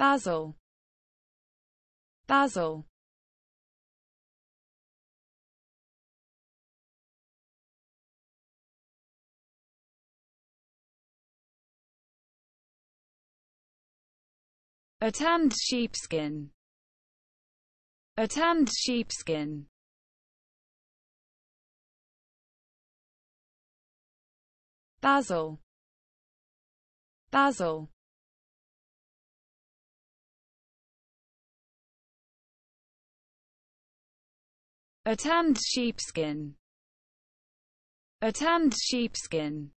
Basil Basil A tanned sheepskin. A tanned sheepskin. Basil. Basil. A tanned sheepskin. A tanned sheepskin.